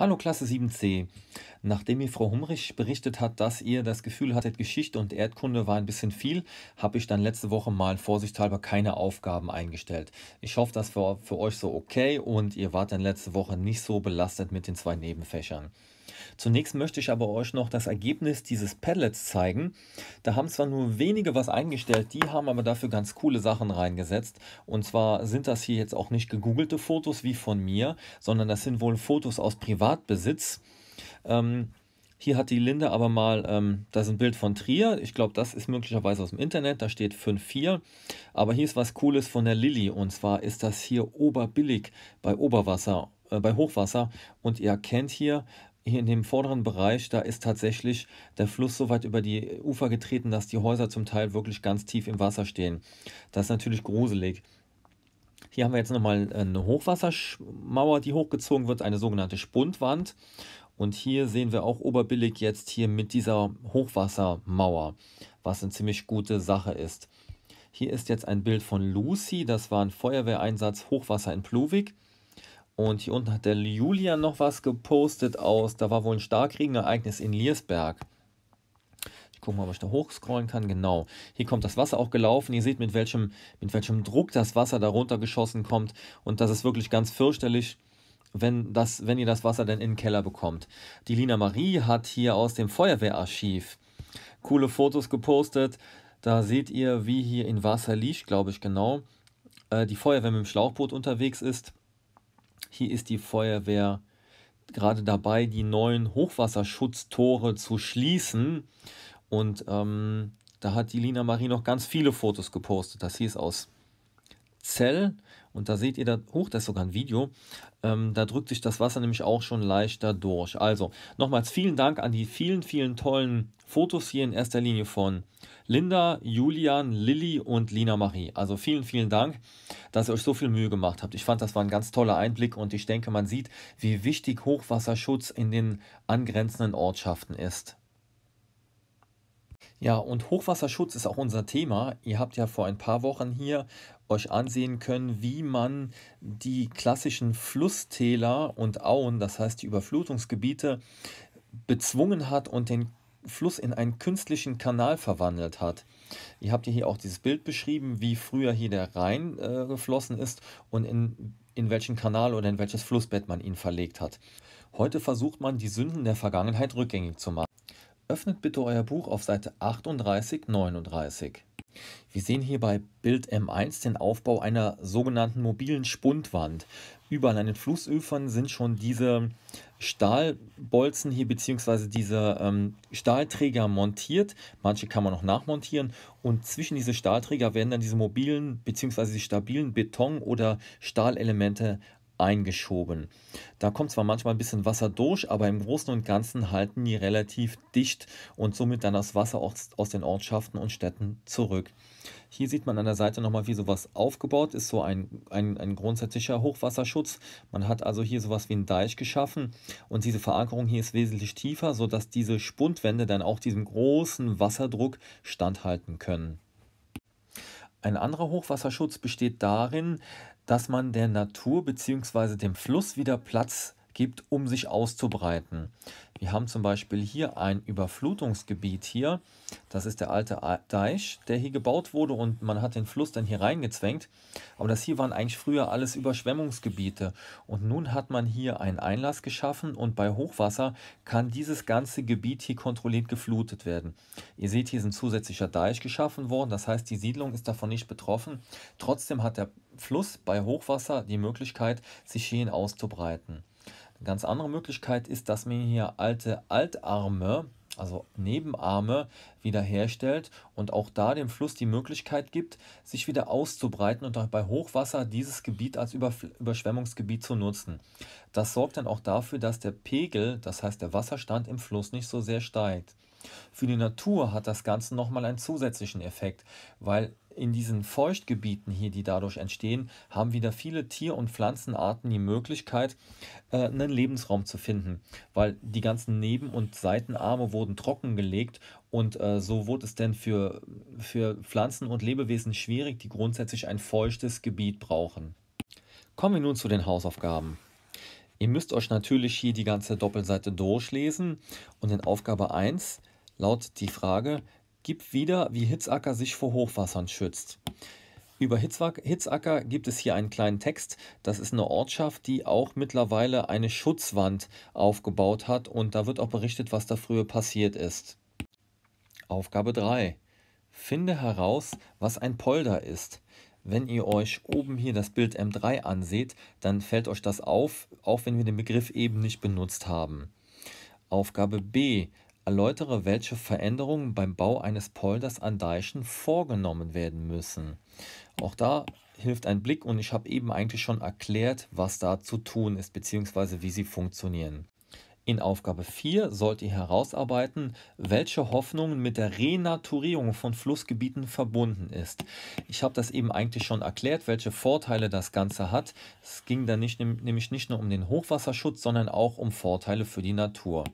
Hallo Klasse 7c. Nachdem mir Frau Humrich berichtet hat, dass ihr das Gefühl hattet, Geschichte und Erdkunde war ein bisschen viel, habe ich dann letzte Woche mal vorsichtshalber keine Aufgaben eingestellt. Ich hoffe, das war für euch so okay und ihr wart dann letzte Woche nicht so belastet mit den zwei Nebenfächern. Zunächst möchte ich aber euch noch das Ergebnis dieses Padlets zeigen. Da haben zwar nur wenige was eingestellt, die haben aber dafür ganz coole Sachen reingesetzt. Und zwar sind das hier jetzt auch nicht gegoogelte Fotos wie von mir, sondern das sind wohl Fotos aus Privatbesitz. Ähm, hier hat die Linde aber mal, ähm, das ist ein Bild von Trier. Ich glaube, das ist möglicherweise aus dem Internet. Da steht 5,4. Aber hier ist was Cooles von der Lilly. Und zwar ist das hier oberbillig bei Oberwasser, äh, bei Hochwasser. Und ihr erkennt hier, hier in dem vorderen Bereich, da ist tatsächlich der Fluss so weit über die Ufer getreten, dass die Häuser zum Teil wirklich ganz tief im Wasser stehen. Das ist natürlich gruselig. Hier haben wir jetzt nochmal eine Hochwassermauer, die hochgezogen wird, eine sogenannte Spundwand. Und hier sehen wir auch oberbillig jetzt hier mit dieser Hochwassermauer, was eine ziemlich gute Sache ist. Hier ist jetzt ein Bild von Lucy, das war ein Feuerwehreinsatz Hochwasser in Pluvik. Und hier unten hat der Julian noch was gepostet aus, da war wohl ein Starkregenereignis in Liersberg. Ich gucke mal, ob ich da hochscrollen kann. Genau. Hier kommt das Wasser auch gelaufen. Ihr seht, mit welchem, mit welchem Druck das Wasser darunter geschossen kommt. Und das ist wirklich ganz fürchterlich wenn, das, wenn ihr das Wasser denn in den Keller bekommt. Die Lina Marie hat hier aus dem Feuerwehrarchiv coole Fotos gepostet. Da seht ihr, wie hier in Wasserlich, glaube ich genau, äh, die Feuerwehr mit dem Schlauchboot unterwegs ist. Hier ist die Feuerwehr gerade dabei, die neuen Hochwasserschutztore zu schließen. Und ähm, da hat die Lina Marie noch ganz viele Fotos gepostet. Das hieß aus Zell. Und da seht ihr da hoch, das ist sogar ein Video. Ähm, da drückt sich das Wasser nämlich auch schon leichter durch. Also nochmals vielen Dank an die vielen, vielen tollen Fotos hier in erster Linie von Linda, Julian, Lilly und Lina Marie. Also vielen, vielen Dank, dass ihr euch so viel Mühe gemacht habt. Ich fand, das war ein ganz toller Einblick und ich denke, man sieht, wie wichtig Hochwasserschutz in den angrenzenden Ortschaften ist. Ja, und Hochwasserschutz ist auch unser Thema. Ihr habt ja vor ein paar Wochen hier euch ansehen können, wie man die klassischen Flusstäler und Auen, das heißt die Überflutungsgebiete, bezwungen hat und den Fluss in einen künstlichen Kanal verwandelt hat. Ihr habt ja hier auch dieses Bild beschrieben, wie früher hier der Rhein äh, geflossen ist und in, in welchen Kanal oder in welches Flussbett man ihn verlegt hat. Heute versucht man, die Sünden der Vergangenheit rückgängig zu machen. Öffnet bitte euer Buch auf Seite 38, 39. Wir sehen hier bei Bild M1 den Aufbau einer sogenannten mobilen Spundwand. Überall an den Flussöfern sind schon diese Stahlbolzen hier bzw. diese ähm, Stahlträger montiert. Manche kann man noch nachmontieren und zwischen diese Stahlträger werden dann diese mobilen bzw. die stabilen Beton- oder Stahlelemente eingeschoben. Da kommt zwar manchmal ein bisschen Wasser durch, aber im Großen und Ganzen halten die relativ dicht und somit dann das Wasser aus, aus den Ortschaften und Städten zurück. Hier sieht man an der Seite nochmal, wie sowas aufgebaut ist, so ein, ein, ein grundsätzlicher Hochwasserschutz. Man hat also hier sowas wie einen Deich geschaffen und diese Verankerung hier ist wesentlich tiefer, sodass diese Spundwände dann auch diesem großen Wasserdruck standhalten können. Ein anderer Hochwasserschutz besteht darin, dass man der Natur bzw. dem Fluss wieder Platz gibt, um sich auszubreiten. Wir haben zum Beispiel hier ein Überflutungsgebiet hier. Das ist der alte Deich, der hier gebaut wurde und man hat den Fluss dann hier reingezwängt. Aber das hier waren eigentlich früher alles Überschwemmungsgebiete. Und nun hat man hier einen Einlass geschaffen und bei Hochwasser kann dieses ganze Gebiet hier kontrolliert geflutet werden. Ihr seht, hier ist ein zusätzlicher Deich geschaffen worden. Das heißt, die Siedlung ist davon nicht betroffen. Trotzdem hat der Fluss bei Hochwasser die Möglichkeit, sich hierhin auszubreiten. Eine ganz andere Möglichkeit ist, dass man hier alte Altarme, also Nebenarme, wiederherstellt und auch da dem Fluss die Möglichkeit gibt, sich wieder auszubreiten und bei Hochwasser dieses Gebiet als Überf Überschwemmungsgebiet zu nutzen. Das sorgt dann auch dafür, dass der Pegel, das heißt der Wasserstand im Fluss nicht so sehr steigt. Für die Natur hat das Ganze nochmal einen zusätzlichen Effekt, weil in diesen Feuchtgebieten hier, die dadurch entstehen, haben wieder viele Tier- und Pflanzenarten die Möglichkeit, äh, einen Lebensraum zu finden, weil die ganzen Neben- und Seitenarme wurden trockengelegt und äh, so wurde es denn für, für Pflanzen und Lebewesen schwierig, die grundsätzlich ein feuchtes Gebiet brauchen. Kommen wir nun zu den Hausaufgaben. Ihr müsst euch natürlich hier die ganze Doppelseite durchlesen und in Aufgabe 1 lautet die Frage, Gib wieder, wie Hitzacker sich vor Hochwassern schützt. Über Hitzacker gibt es hier einen kleinen Text. Das ist eine Ortschaft, die auch mittlerweile eine Schutzwand aufgebaut hat und da wird auch berichtet, was da früher passiert ist. Aufgabe 3. Finde heraus, was ein Polder ist. Wenn ihr euch oben hier das Bild M3 anseht, dann fällt euch das auf, auch wenn wir den Begriff eben nicht benutzt haben. Aufgabe B erläutere, welche Veränderungen beim Bau eines Polders an Deichen vorgenommen werden müssen. Auch da hilft ein Blick und ich habe eben eigentlich schon erklärt, was da zu tun ist bzw. wie sie funktionieren. In Aufgabe 4 sollt ihr herausarbeiten, welche Hoffnungen mit der Renaturierung von Flussgebieten verbunden ist. Ich habe das eben eigentlich schon erklärt, welche Vorteile das Ganze hat. Es ging da nicht, nämlich nicht nur um den Hochwasserschutz, sondern auch um Vorteile für die Natur.